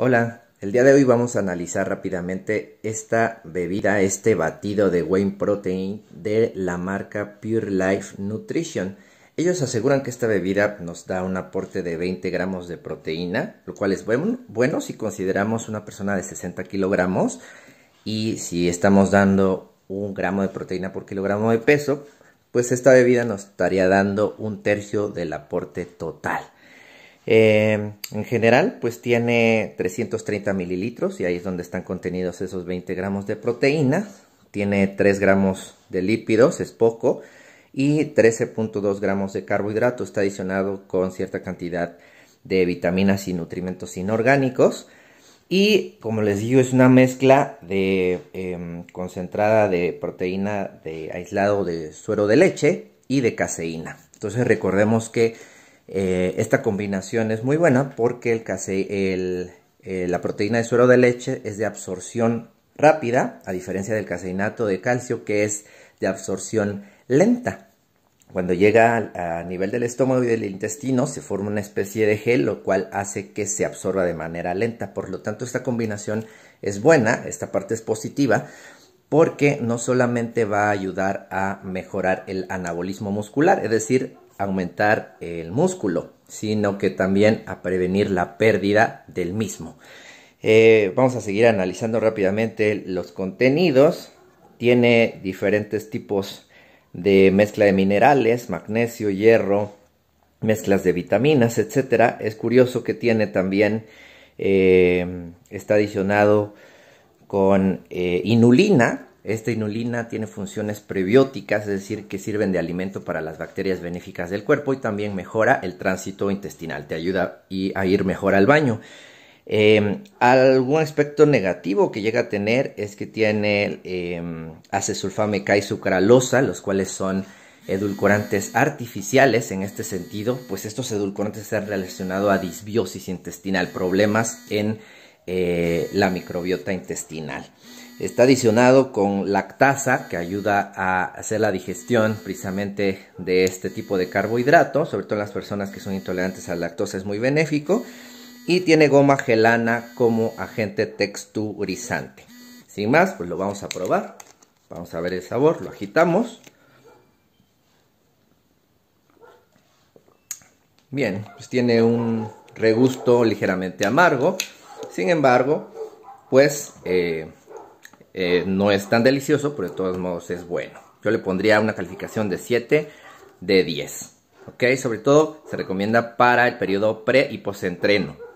Hola, el día de hoy vamos a analizar rápidamente esta bebida, este batido de whey protein de la marca Pure Life Nutrition. Ellos aseguran que esta bebida nos da un aporte de 20 gramos de proteína, lo cual es bueno, bueno si consideramos una persona de 60 kilogramos y si estamos dando un gramo de proteína por kilogramo de peso, pues esta bebida nos estaría dando un tercio del aporte total. Eh, en general, pues tiene 330 mililitros y ahí es donde están contenidos esos 20 gramos de proteína. Tiene 3 gramos de lípidos, es poco, y 13.2 gramos de carbohidrato. Está adicionado con cierta cantidad de vitaminas y nutrimentos inorgánicos. Y como les digo, es una mezcla de em, concentrada de proteína de aislado de suero de leche y de caseína. Entonces recordemos que eh, esta combinación es muy buena porque eh, la proteína de suero de leche es de absorción rápida, a diferencia del caseinato de calcio que es de absorción lenta. Cuando llega a nivel del estómago y del intestino se forma una especie de gel, lo cual hace que se absorba de manera lenta. Por lo tanto, esta combinación es buena, esta parte es positiva, porque no solamente va a ayudar a mejorar el anabolismo muscular, es decir, aumentar el músculo, sino que también a prevenir la pérdida del mismo. Eh, vamos a seguir analizando rápidamente los contenidos. Tiene diferentes tipos de mezcla de minerales, magnesio, hierro, mezclas de vitaminas, etc. Es curioso que tiene también, eh, está adicionado con eh, inulina. Esta inulina tiene funciones prebióticas, es decir, que sirven de alimento para las bacterias benéficas del cuerpo y también mejora el tránsito intestinal, te ayuda a ir mejor al baño. Em, algún aspecto negativo que llega a tener es que tiene eh, em, acesulfameca y sucralosa, los cuales son edulcorantes artificiales en este sentido, pues estos edulcorantes están relacionados a disbiosis intestinal, problemas en eh, la microbiota intestinal. Está adicionado con lactasa que ayuda a hacer la digestión precisamente de este tipo de carbohidrato, sobre todo en las personas que son intolerantes a la lactosa es muy benéfico y tiene goma gelana como agente texturizante. Sin más, pues lo vamos a probar. Vamos a ver el sabor, lo agitamos. Bien, pues tiene un regusto ligeramente amargo. Sin embargo, pues eh, eh, no es tan delicioso, pero de todos modos es bueno. Yo le pondría una calificación de 7 de 10. ¿Ok? Sobre todo se recomienda para el periodo pre y entreno.